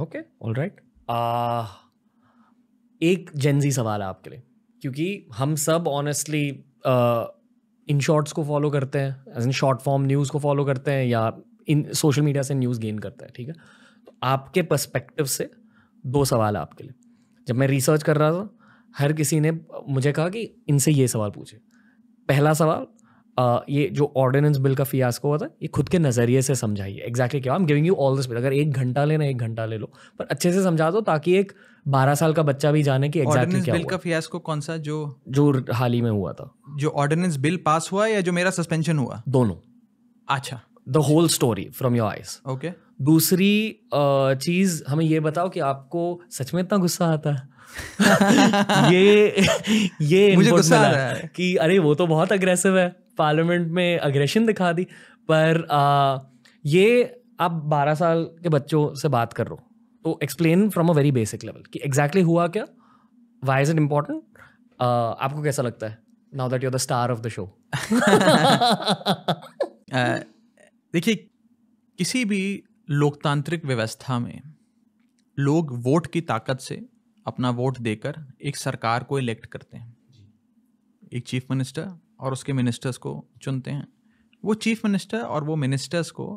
Okay all right एक Gen Z सवाल है आपके लिए क्योंकि हम सब ऑनेस्टली इन शॉर्ट्स को फॉलो करते हैं as in short form news को फॉलो करते हैं या इन सोशल मीडिया से न्यूज़ गेन करते हैं ठीक है तो आपके पर्सपेक्टिव से दो सवाल है आपके लिए जब मैं रिसर्च कर रहा था हर किसी ने मुझे कहा कि इनसे ये सवाल पूछे पहला सवाल ये जो ऑर्डिनेंस बिल का फियास्को हुआ था ये खुद के नज़रिए से समझाइए एग्जैक्टली क्या I am giving you all this bill अगर एक घंटा लेना एक घंटा ले लो पर अच्छे से समझा दो ताकि एक बारह साल का बच्चा भी जाने की एग्जैक्टली क्या बिल हुआ? का फियास्को कौन सा जो जो हाल ही में हुआ था जो ऑर्डिनेंस बिल पास हुआ या जो मेरा सस्पेंशन हुआ दोनों अच्छा the whole story from your eyes okay दूसरी चीज़ हमें ये बताओ कि आपको सच में इतना गुस्सा आता है ये ये मुझे गुस्सा आ रहा है कि अरे वो तो बहुत अग्रेसिव है पार्लियामेंट में अग्रेशन दिखा दी पर आ, ये आप बारह साल के बच्चों से बात कर रहे हो तो explain from a very basic level कि एग्जैक्टली exactly हुआ क्या वाई इज इट इम्पॉर्टेंट आपको कैसा लगता है now that you are the star of the show देखिए किसी भी लोकतांत्रिक व्यवस्था में लोग वोट की ताकत से अपना वोट देकर एक सरकार को इलेक्ट करते हैं एक चीफ मिनिस्टर और उसके मिनिस्टर्स को चुनते हैं वो चीफ मिनिस्टर और वो मिनिस्टर्स को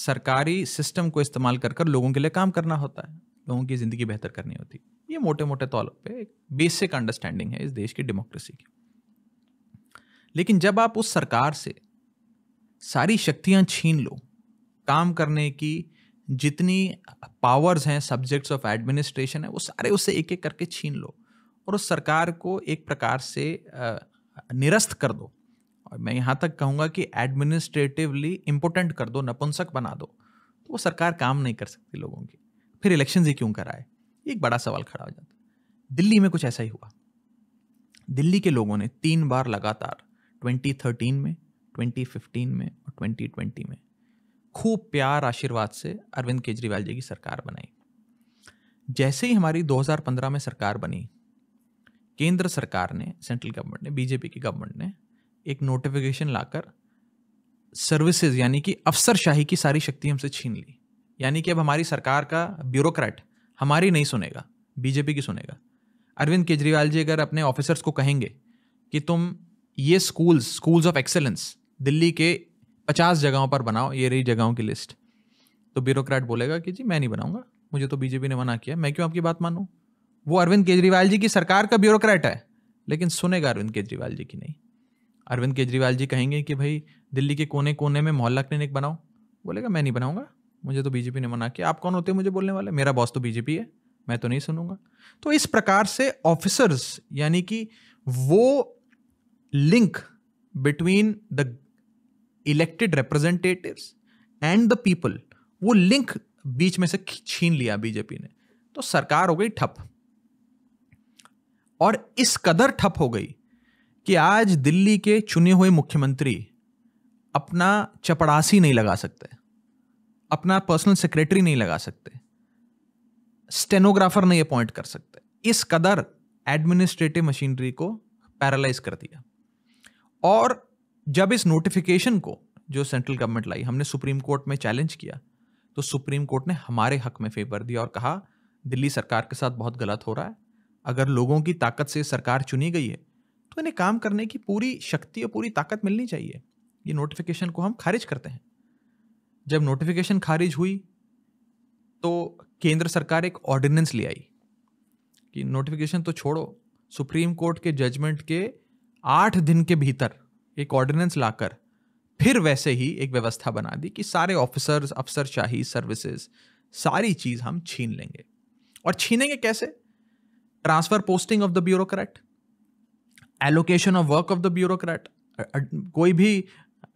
सरकारी सिस्टम को इस्तेमाल कर कर लोगों के लिए काम करना होता है लोगों की ज़िंदगी बेहतर करनी होती है ये मोटे मोटे तौर पे एक बेसिक अंडरस्टैंडिंग है इस देश की डेमोक्रेसी की लेकिन जब आप उस सरकार से सारी शक्तियाँ छीन लो काम करने की जितनी पावर्स हैं सब्जेक्ट्स ऑफ एडमिनिस्ट्रेशन है वो सारे उससे एक एक करके छीन लो और उस सरकार को एक प्रकार से निरस्त कर दो और मैं यहाँ तक कहूँगा कि एडमिनिस्ट्रेटिवली इम्पोर्टेंट कर दो नपुंसक बना दो तो वो सरकार काम नहीं कर सकती लोगों की फिर इलेक्शन ही क्यों कराए एक बड़ा सवाल खड़ा हो जाता दिल्ली में कुछ ऐसा ही हुआ दिल्ली के लोगों ने तीन बार लगातार 2013 में 2015 में और 2020 में खूब प्यार आशीर्वाद से अरविंद केजरीवाल जी की सरकार बनाई जैसे ही हमारी 2015 में सरकार बनी केंद्र सरकार ने सेंट्रल गवर्नमेंट ने बीजेपी की गवर्नमेंट ने एक नोटिफिकेशन लाकर सर्विसेज यानी कि अफसरशाही की सारी शक्ति हमसे छीन ली यानी कि अब हमारी सरकार का ब्यूरोक्रेट हमारी नहीं सुनेगा बीजेपी की सुनेगा अरविंद केजरीवाल जी अगर अपने ऑफिसर्स को कहेंगे कि तुम ये schools schools of excellence Delhi के पचास जगहों पर बनाओ ये रही जगहों की लिस्ट तो ब्यूरोक्रेट बोलेगा कि जी मैं नहीं बनाऊंगा मुझे तो बीजेपी ने मना किया मैं क्यों आपकी बात मानूँ वो अरविंद केजरीवाल जी की सरकार का ब्यूरोक्रेट है लेकिन सुनेगा अरविंद केजरीवाल जी की नहीं अरविंद केजरीवाल जी कहेंगे कि भाई दिल्ली के कोने कोने में मोहल्ला क्लिनिक बनाओ बोलेगा मैं नहीं बनाऊंगा मुझे तो बीजेपी ने मना किया आप कौन होते हो मुझे बोलने वाले मेरा बॉस तो बीजेपी है मैं तो नहीं सुनूंगा तो इस प्रकार से ऑफिसर्स यानी कि वो link between the elected representative and the people वो लिंक बीच में से छीन लिया बीजेपी ने तो सरकार हो गई ठप और इस कदर ठप हो गई कि आज दिल्ली के चुने हुए मुख्यमंत्री अपना चपड़ासी नहीं लगा सकते अपना पर्सनल सेक्रेटरी नहीं लगा सकते स्टेनोग्राफर नहीं अपॉइंट कर सकते इस कदर एडमिनिस्ट्रेटिव मशीनरी को पैरालाइज कर दिया और जब इस नोटिफिकेशन को जो सेंट्रल गवर्नमेंट लाई हमने सुप्रीम कोर्ट में चैलेंज किया तो सुप्रीम कोर्ट ने हमारे हक में फेवर दिया और कहा दिल्ली सरकार के साथ बहुत गलत हो रहा है अगर लोगों की ताकत से सरकार चुनी गई है तो इन्हें काम करने की पूरी शक्ति और पूरी ताकत मिलनी चाहिए ये नोटिफिकेशन को हम खारिज करते हैं जब नोटिफिकेशन खारिज हुई तो केंद्र सरकार एक ऑर्डिनेंस ले आई कि नोटिफिकेशन तो छोड़ो सुप्रीम कोर्ट के जजमेंट के आठ दिन के भीतर एक ऑर्डिनेंस लाकर फिर वैसे ही एक व्यवस्था बना दी कि सारे ऑफिसर्स अफसर शाही सर्विसेज सारी चीज़ हम छीन लेंगे और छीनेंगे कैसे transfer posting of the bureaucrat allocation of work of the bureaucrat कोई भी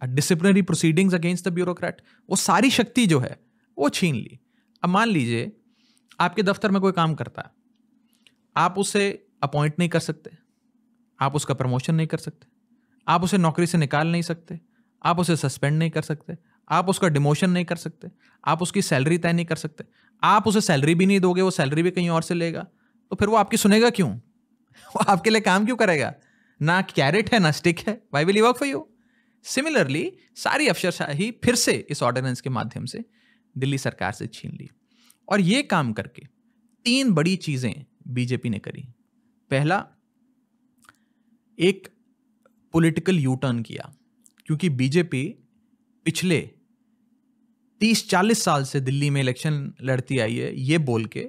disciplinary proceedings against the bureaucrat वो सारी शक्ति जो है वो छीन ली अब मान लीजिए आपके दफ्तर में कोई काम करता है आप उसे अपॉइंट नहीं कर सकते आप उसका प्रमोशन नहीं कर सकते आप उसे नौकरी से निकाल नहीं सकते आप उसे सस्पेंड नहीं कर सकते आप उसका डिमोशन नहीं कर सकते आप उसकी सैलरी तय नहीं कर सकते आप उसे सैलरी भी नहीं दोगे वो सैलरी भी कहीं और से लेगा तो फिर वो आपकी सुनेगा क्यों वो आपके लिए काम क्यों करेगा ना कैरेट है ना स्टिक है why will you work for you similarly सारी अफसरशाही फिर से इस ऑर्डिनेंस के माध्यम से दिल्ली सरकार से छीन ली और ये काम करके तीन बड़ी चीज़ें बीजेपी ने करी पहला एक पॉलिटिकल यू टर्न किया क्योंकि बीजेपी पिछले 30-40 साल से दिल्ली में इलेक्शन लड़ती आई है ये बोल के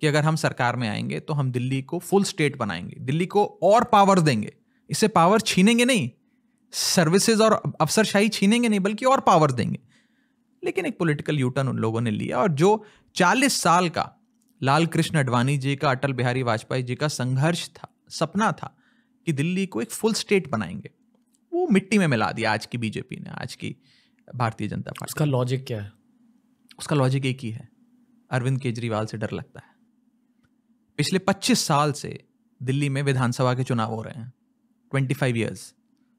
कि अगर हम सरकार में आएंगे तो हम दिल्ली को फुल स्टेट बनाएंगे दिल्ली को और पावर देंगे इससे पावर छीनेंगे नहीं सर्विसेज और अफसरशाही छीनेंगे नहीं बल्कि और पावर देंगे लेकिन एक पॉलिटिकल यूटर्न उन लोगों ने लिया और जो 40 साल का लाल कृष्ण अडवाणी जी का अटल बिहारी वाजपेयी जी का संघर्ष था सपना था कि दिल्ली को एक फुल स्टेट बनाएंगे वो मिट्टी में मिला दिया आज की बीजेपी ने आज की भारतीय जनता पार्टी उसका लॉजिक क्या है उसका लॉजिक एक ही है अरविंद केजरीवाल से डर लगता है पिछले 25 साल से दिल्ली में विधानसभा के चुनाव हो रहे हैं 25 फाइव ईयर्स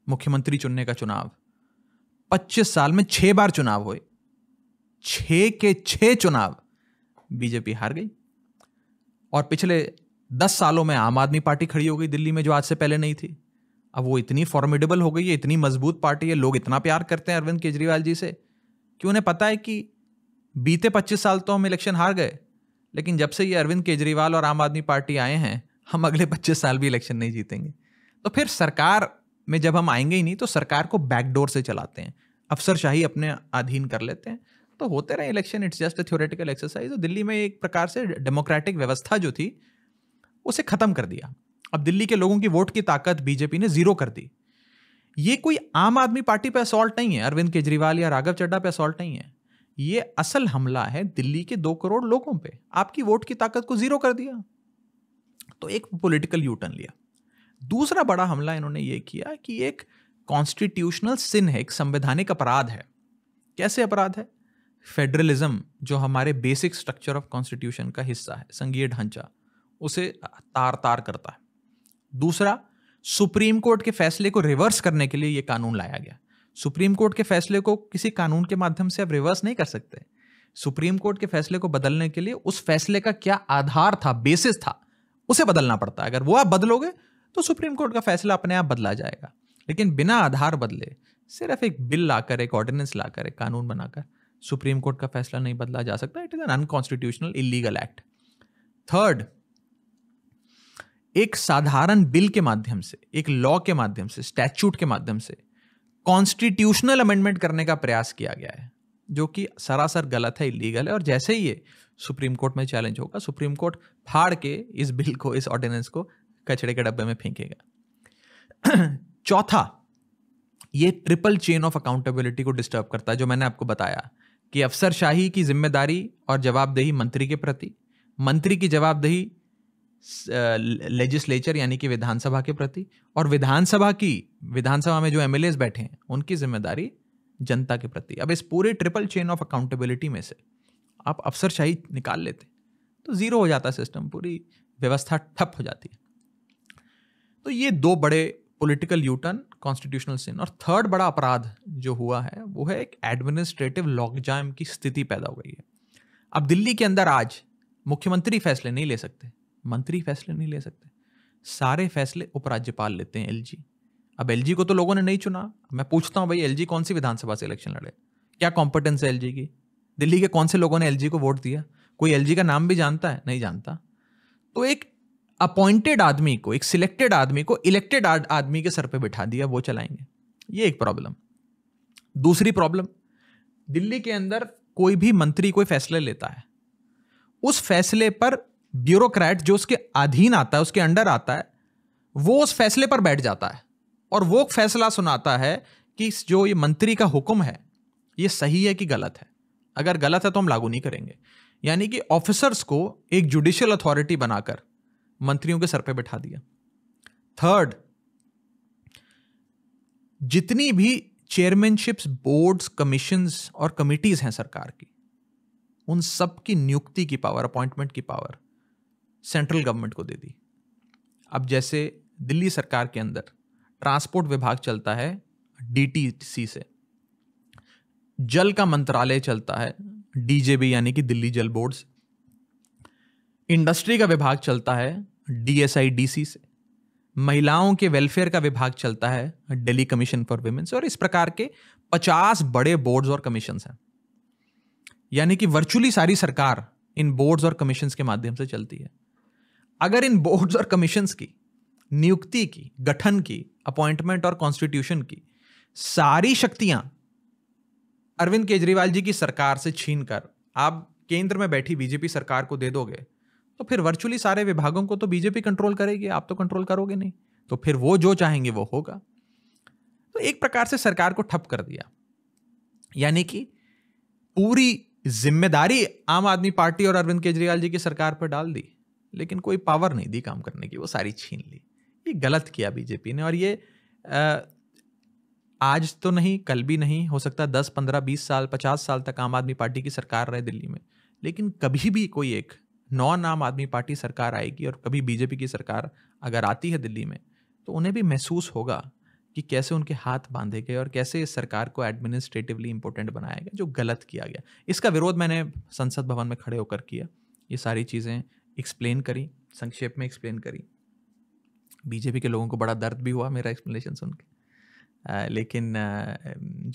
मुख्यमंत्री चुनने का चुनाव 25 साल में छह बार चुनाव हुए छ के छ चुनाव बीजेपी हार गई और पिछले दस सालों में आम आदमी पार्टी खड़ी हो गई दिल्ली में जो आज से पहले नहीं थी अब वो इतनी फॉर्मिडेबल हो गई है इतनी मजबूत पार्टी है लोग इतना प्यार करते हैं अरविंद केजरीवाल जी से कि उन्हें पता है कि बीते पच्चीस साल तो हम इलेक्शन हार गए लेकिन जब से ये अरविंद केजरीवाल और आम आदमी पार्टी आए हैं हम अगले पच्चीस साल भी इलेक्शन नहीं जीतेंगे तो फिर सरकार में जब हम आएंगे ही नहीं तो सरकार को बैकडोर से चलाते हैं अफसरशाही अपने अधीन कर लेते हैं तो होते रहे election it's just a theoretical exercise और दिल्ली में एक प्रकार से डेमोक्रेटिक व्यवस्था जो थी उसे ख़त्म कर दिया अब दिल्ली के लोगों की वोट की ताकत बीजेपी ने जीरो कर दी ये कोई आम आदमी पार्टी पर असॉल्ट नहीं है अरविंद केजरीवाल या राघव चड्डा पर असॉल्ट नहीं है ये असल हमला है दिल्ली के दो करोड़ लोगों पे आपकी वोट की ताकत को जीरो कर दिया तो एक पॉलिटिकल यूटर्न लिया दूसरा बड़ा हमला इन्होंने ये किया कि एक कॉन्स्टिट्यूशनल सिन है एक संवैधानिक अपराध है कैसे अपराध है फेडरलिज्म जो हमारे बेसिक स्ट्रक्चर ऑफ कॉन्स्टिट्यूशन का हिस्सा है संघीय ढांचा उसे तार तार करता है दूसरा सुप्रीम कोर्ट के फैसले को रिवर्स करने के लिए यह कानून लाया गया सुप्रीम कोर्ट के फैसले को किसी कानून के माध्यम से आप रिवर्स नहीं कर सकते सुप्रीम कोर्ट के फैसले को बदलने के लिए उस फैसले का क्या आधार था बेसिस था उसे बदलना पड़ता है अगर वो आप बदलोगे तो सुप्रीम कोर्ट का फैसला अपने आप बदला जाएगा लेकिन बिना आधार बदले सिर्फ एक बिल लाकर एक ऑर्डिनेंस लाकर एक कानून बनाकर सुप्रीम कोर्ट का फैसला नहीं बदला जा सकता it is an unconstitutional illegal act third एक साधारण बिल के माध्यम से एक लॉ के माध्यम से स्टैच्यूट के माध्यम से कॉन्स्टिट्यूशनल अमेंडमेंट करने का प्रयास किया गया है जो कि सरासर गलत है इलीगल है और जैसे ही ये सुप्रीम कोर्ट में चैलेंज होगा सुप्रीम कोर्ट फाड़ के इस बिल को इस ऑर्डिनेंस को कचड़े के डब्बे में फेंकेगा चौथा ये ट्रिपल चेन ऑफ अकाउंटेबिलिटी को डिस्टर्ब करता है जो मैंने आपको बताया कि अफसरशाही की जिम्मेदारी और जवाबदेही मंत्री के प्रति मंत्री की जवाबदेही लेजिस्लेचर यानी कि विधानसभा के प्रति और विधानसभा की विधानसभा में जो एम बैठे हैं उनकी जिम्मेदारी जनता के प्रति अब इस पूरे ट्रिपल चेन ऑफ अकाउंटेबिलिटी में से आप अफसरशाही निकाल लेते तो ज़ीरो हो जाता सिस्टम पूरी व्यवस्था ठप हो जाती है तो ये दो बड़े पॉलिटिकल यूटर्न कॉन्स्टिट्यूशनल सिन और थर्ड बड़ा अपराध जो हुआ है वो है एक एडमिनिस्ट्रेटिव लॉकजाम की स्थिति पैदा हो गई है अब दिल्ली के अंदर आज मुख्यमंत्री फैसले नहीं ले सकते मंत्री फैसले नहीं ले सकते सारे फैसले उपराज्यपाल लेते हैं एलजी अब एलजी को तो लोगों ने नहीं चुना मैं पूछता हूँ भाई एलजी कौन सी विधानसभा से इलेक्शन लड़े क्या कॉम्पिटेंस है एलजी की दिल्ली के कौन से लोगों ने एलजी को वोट दिया कोई एलजी का नाम भी जानता है नहीं जानता तो एक अपॉइंटेड आदमी को एक सिलेक्टेड आदमी को इलेक्टेड आदमी के सर पे बिठा दिया वो चलाएंगे ये एक प्रॉब्लम दूसरी प्रॉब्लम दिल्ली के अंदर कोई भी मंत्री कोई फैसले लेता है उस फैसले पर ब्यूरोक्रेट जो उसके अधीन आता है उसके अंडर आता है वो उस फैसले पर बैठ जाता है और वो फैसला सुनाता है कि जो ये मंत्री का हुक्म है ये सही है कि गलत है अगर गलत है तो हम लागू नहीं करेंगे यानी कि ऑफिसर्स को एक जुडिशियल अथॉरिटी बनाकर मंत्रियों के सर पे बैठा दिया थर्ड जितनी भी चेयरमैनशिप्स बोर्ड्स कमीशंस और कमिटीज हैं सरकार की उन सब की नियुक्ति की पावर अपॉइंटमेंट की पावर सेंट्रल गवर्नमेंट को दे दी अब जैसे दिल्ली सरकार के अंदर ट्रांसपोर्ट विभाग चलता है डीटीसी से जल का मंत्रालय चलता है डीजेबी यानी कि दिल्ली जल बोर्ड से इंडस्ट्री का विभाग चलता है डीएसआईडीसी से महिलाओं के वेलफेयर का विभाग चलता है दिल्ली कमीशन फॉर से और इस प्रकार के पचास बड़े बोर्ड्स और कमीशन हैं यानी कि वर्चुअली सारी सरकार इन बोर्ड्स और कमीशन के माध्यम से चलती है अगर इन बोर्ड्स और कमीशंस की नियुक्ति की गठन की अपॉइंटमेंट और कॉन्स्टिट्यूशन की सारी शक्तियां अरविंद केजरीवाल जी की सरकार से छीन कर आप केंद्र में बैठी बीजेपी सरकार को दे दोगे तो फिर वर्चुअली सारे विभागों को तो बीजेपी कंट्रोल करेगी आप तो कंट्रोल करोगे नहीं तो फिर वो जो चाहेंगे वो होगा तो एक प्रकार से सरकार को ठप कर दिया यानी कि पूरी जिम्मेदारी आम आदमी पार्टी और अरविंद केजरीवाल जी की सरकार पर डाल दी लेकिन कोई पावर नहीं दी काम करने की वो सारी छीन ली ये गलत किया बीजेपी ने और ये आ, आज तो नहीं कल भी नहीं हो सकता दस पंद्रह बीस साल पचास साल तक आम आदमी पार्टी की सरकार रहे दिल्ली में लेकिन कभी भी कोई एक नॉन आम आदमी पार्टी सरकार आएगी और कभी बीजेपी की सरकार अगर आती है दिल्ली में तो उन्हें भी महसूस होगा कि कैसे उनके हाथ बांधे गए और कैसे इस सरकार को एडमिनिस्ट्रेटिवली इम्पोर्टेंट बनाया गया जो गलत किया गया इसका विरोध मैंने संसद भवन में खड़े होकर किया ये सारी चीज़ें एक्सप्लेन करी संक्षेप में एक्सप्लेन करी बीजेपी के लोगों को बड़ा दर्द भी हुआ मेरा एक्सप्लेनेशन सुन के लेकिन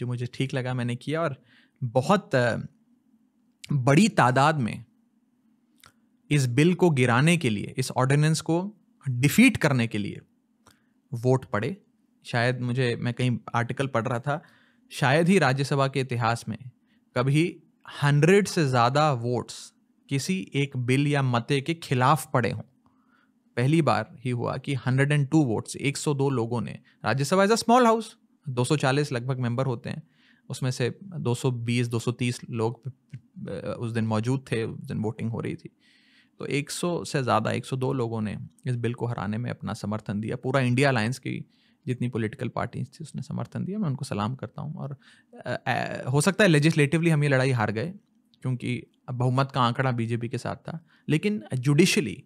जो मुझे ठीक लगा मैंने किया और बहुत बड़ी तादाद में इस बिल को गिराने के लिए इस ऑर्डिनेंस को डिफीट करने के लिए वोट पड़े शायद मुझे मैं कहीं आर्टिकल पढ़ रहा था शायद ही राज्यसभा के इतिहास में कभी हंड्रेड से ज़्यादा वोट्स किसी एक बिल या मते के खिलाफ पड़े हों पहली बार ही हुआ कि 102 वोट्स 102 लोगों ने Rajya Sabha as a small house 240 लगभग मेंबर होते हैं उसमें से 220 230 लोग उस दिन मौजूद थे उस दिन वोटिंग हो रही थी तो 100 से ज़्यादा 102 लोगों ने इस बिल को हराने में अपना समर्थन दिया पूरा इंडिया अलायंस की जितनी पॉलिटिकल पार्टीज थी उसने समर्थन दिया मैं उनको सलाम करता हूँ और आ, आ, हो सकता है लेजिस्लेटिवली हम ये लड़ाई हार गए क्योंकि बहुमत का आंकड़ा बीजेपी के साथ था लेकिन जुडिशली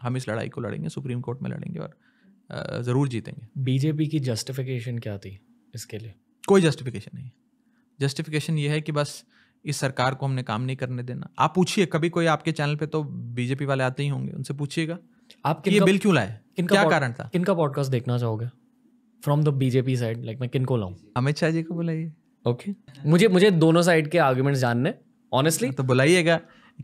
हम इस लड़ाई को लड़ेंगे सुप्रीम कोर्ट में लड़ेंगे और ज़रूर जीतेंगे बीजेपी की जस्टिफिकेशन क्या थी इसके लिए कोई जस्टिफिकेशन नहीं जस्टिफिकेशन ये है कि बस इस सरकार को हमने काम नहीं करने देना आप पूछिए कभी कोई आपके चैनल पे तो बीजेपी वाले आते ही होंगे उनसे पूछिएगा आप ये बिल क्यों लाए क्या कारण था किनका पॉडकास्ट देखना चाहोगे from the BJP side like मैं किनको लाऊं अमित शाह जी को बुलाइए ओके okay. मुझे मुझे दोनों साइड के आर्ग्यूमेंट्स जानने ऑनेस्टली तो बुलाइएगा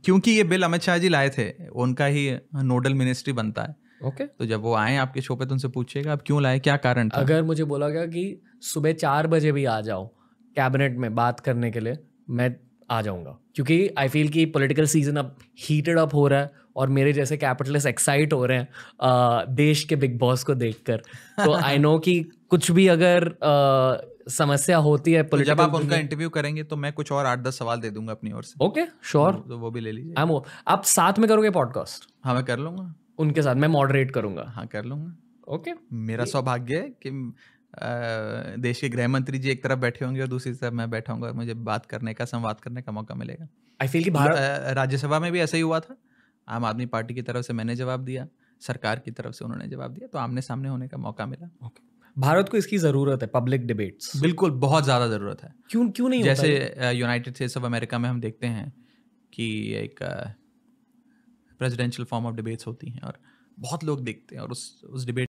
क्योंकि ये बिल अमित शाह जी लाए थे उनका ही नोडल मिनिस्ट्री बनता है ओके okay. तो जब वो आए आपके शो पे तो उनसे पूछिएगा आप क्यों लाए क्या कारण था अगर मुझे बोला गया कि सुबह चार बजे भी आ जाओ कैबिनेट में बात करने के लिए मैं आ जाऊँगा क्योंकि आई फील कि पॉलिटिकल सीजन अब हीटेड अप हो रहा है और मेरे जैसे कैपिटलिस्ट एक्साइट हो रहे हैं आ, देश के बिग बॉस को देखकर तो आई नो कि कुछ भी अगर आ, समस्या होती है तो जब आप उनका इंटरव्यू करेंगे तो मैं कुछ और आठ दस सवाल दे दूंगा अपनी ओर से ओके श्योर तो, तो वो भी ले लीजिए आप साथ में करोगे पॉडकास्ट हाँ मैं कर लूंगा उनके साथ मैं मॉडरेट करूंगा हाँ कर लूंगा ओके okay. मेरा सौभाग्य है कि देश के गृह मंत्री जी एक तरफ बैठे होंगे और दूसरी तरफ मैं बैठा होंगे और मुझे बात करने का संवाद करने का मौका मिलेगा आई फील कि भारत मतलब, राज्यसभा में भी ऐसा ही हुआ था आम आदमी पार्टी की तरफ से मैंने जवाब दिया सरकार की तरफ से उन्होंने जवाब दिया तो आमने सामने होने का मौका मिला Okay. भारत को इसकी जरूरत है पब्लिक डिबेट्स बिल्कुल बहुत ज़्यादा ज़रूरत है क्यों क्यों नहीं जैसे यूनाइटेड स्टेट्स ऑफ अमेरिका में हम देखते हैं कि एक प्रेसिडेंशियल फॉर्म ऑफ डिबेट्स होती हैं और बहुत लोग देखते हैं और उस उस डिबेट